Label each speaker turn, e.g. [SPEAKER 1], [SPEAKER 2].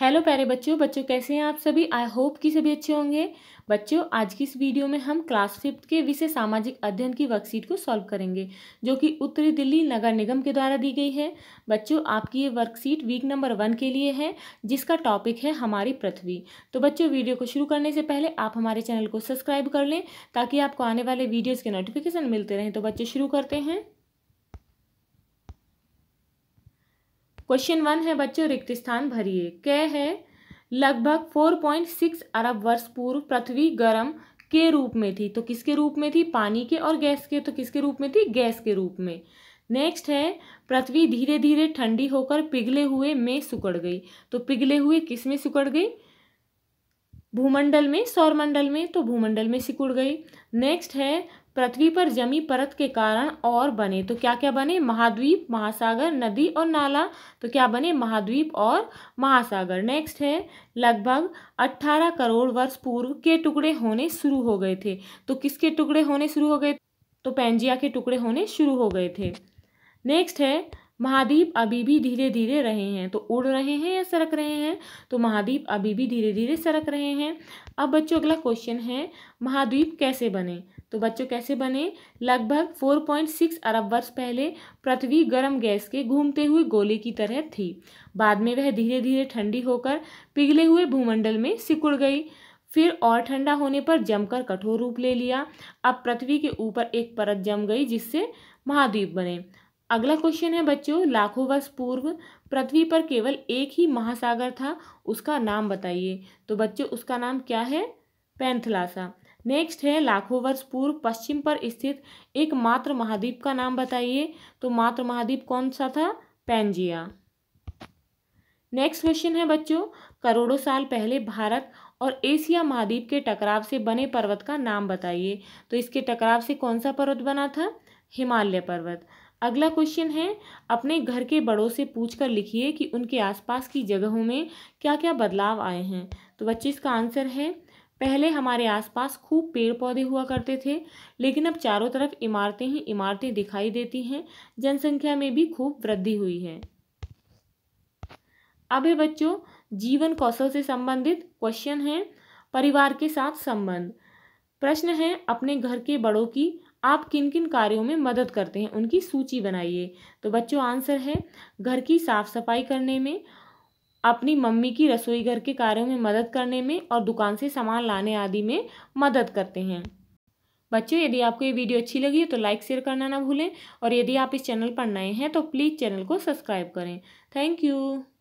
[SPEAKER 1] hello प्यारे बच्चों बच्चों कैसे हैं आप सभी आई होप कि सभी अच्छे होंगे बच्चों आज की इस वीडियो में हम क्लास फिफ्थ के विषय सामाजिक अध्ययन की वर्कशीट को सॉल्व करेंगे जो कि उत्तरी दिल्ली नगर निगम के द्वारा दी गई है बच्चों आपकी ये वर्कशीट वीक नंबर वन के लिए है जिसका टॉपिक है हमारी पृथ्वी तो बच्चों वीडियो को शुरू करने से पहले आप हमारे चैनल को सब्सक्राइब कर लें ताकि आपको आने वाले वीडियोज़ के नोटिफिकेशन मिलते रहें तो बच्चे शुरू करते हैं क्वेश्चन वन है बच्चों रिक्त स्थान भरिए क है लगभग फोर पॉइंट सिक्स अरब वर्ष पूर्व पृथ्वी गर्म के रूप में थी तो किसके रूप में थी पानी के और गैस के तो किसके रूप में थी गैस के रूप में नेक्स्ट है पृथ्वी धीरे धीरे ठंडी होकर पिघले हुए में सुकड़ गई तो पिघले हुए किस में सुकड़ गई भूमंडल में सौरमंडल में तो भूमंडल में सिकुड़ गई नेक्स्ट है पृथ्वी पर जमी परत के कारण और बने तो क्या क्या बने महाद्वीप महासागर नदी और नाला तो क्या बने महाद्वीप और महासागर नेक्स्ट है लगभग 18 करोड़ वर्ष पूर्व के टुकड़े होने शुरू हो गए थे तो किसके टुकड़े होने शुरू हो गए तो पेंजिया के टुकड़े होने शुरू हो गए थे नेक्स्ट है महाद्वीप अभी भी धीरे धीरे रहे हैं तो उड़ रहे हैं या सरक रहे हैं तो महाद्वीप अभी भी धीरे धीरे सरक रहे हैं अब बच्चों अगला क्वेश्चन है महाद्वीप कैसे बने तो बच्चों कैसे बने लगभग फोर पॉइंट सिक्स अरब वर्ष पहले पृथ्वी गर्म गैस के घूमते हुए गोले की तरह थी बाद में वह धीरे धीरे ठंडी होकर पिघले हुए भूमंडल में सिकुड़ गई फिर और ठंडा होने पर जमकर कठोर रूप ले लिया अब पृथ्वी के ऊपर एक परत जम गई जिससे महाद्वीप बने अगला क्वेश्चन है बच्चों लाखों वर्ष पूर्व पृथ्वी पर केवल एक ही महासागर था उसका नाम बताइए तो बच्चों उसका नाम क्या है पैंथलासा नेक्स्ट है लाखों वर्ष पूर्व पश्चिम पर स्थित एक मात्र महाद्वीप का नाम बताइए तो मात्र महाद्वीप कौन सा था पैंजिया नेक्स्ट क्वेश्चन है बच्चों करोड़ों साल पहले भारत और एशिया महाद्वीप के टकराव से बने पर्वत का नाम बताइए तो इसके टकराव से कौन सा पर्वत बना था हिमालय पर्वत अगला क्वेश्चन है अपने घर के बड़ों से पूछकर लिखिए कि उनके आसपास की जगहों में क्या क्या बदलाव आए हैं तो बच्चे इसका आंसर है पहले हमारे आसपास खूब पेड़ पौधे हुआ करते थे लेकिन अब चारों तरफ इमारतें ही इमारतें दिखाई देती हैं जनसंख्या में भी खूब वृद्धि हुई है अब बच्चों जीवन कौशल से संबंधित क्वेश्चन है परिवार के साथ संबंध प्रश्न है अपने घर के बड़ों की आप किन किन कार्यों में मदद करते हैं उनकी सूची बनाइए तो बच्चों आंसर है घर की साफ सफाई करने में अपनी मम्मी की रसोई घर के कार्यों में मदद करने में और दुकान से सामान लाने आदि में मदद करते हैं बच्चों यदि आपको ये वीडियो अच्छी लगी तो लाइक शेयर करना ना भूलें और यदि आप इस चैनल पर नए हैं तो प्लीज़ चैनल को सब्सक्राइब करें थैंक यू